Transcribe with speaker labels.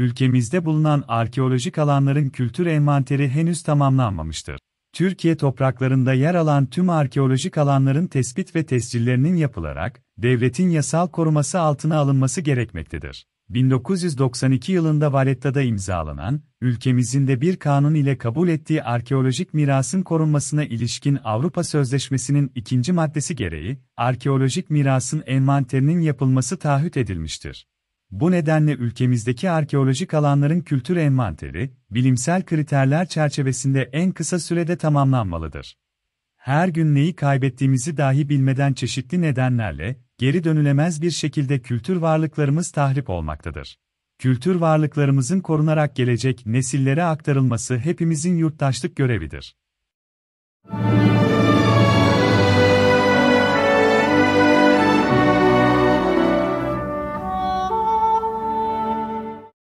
Speaker 1: ülkemizde bulunan arkeolojik alanların kültür envanteri henüz tamamlanmamıştır. Türkiye topraklarında yer alan tüm arkeolojik alanların tespit ve tescillerinin yapılarak, devletin yasal koruması altına alınması gerekmektedir. 1992 yılında Valletta'da imzalanan, ülkemizin de bir kanun ile kabul ettiği arkeolojik mirasın korunmasına ilişkin Avrupa Sözleşmesi'nin ikinci maddesi gereği, arkeolojik mirasın envanterinin yapılması taahhüt edilmiştir. Bu nedenle ülkemizdeki arkeolojik alanların kültür envanteri, bilimsel kriterler çerçevesinde en kısa sürede tamamlanmalıdır. Her gün neyi kaybettiğimizi dahi bilmeden çeşitli nedenlerle, geri dönülemez bir şekilde kültür varlıklarımız tahrip olmaktadır. Kültür varlıklarımızın korunarak gelecek nesillere aktarılması hepimizin yurttaşlık görevidir.